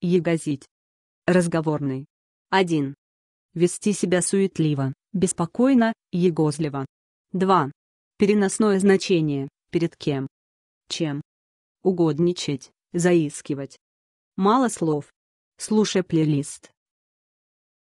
егазить. Разговорный. 1. Вести себя суетливо, беспокойно, егозливо. 2. Переносное значение, перед кем. Чем. Угодничать, заискивать. Мало слов. Слушай плейлист.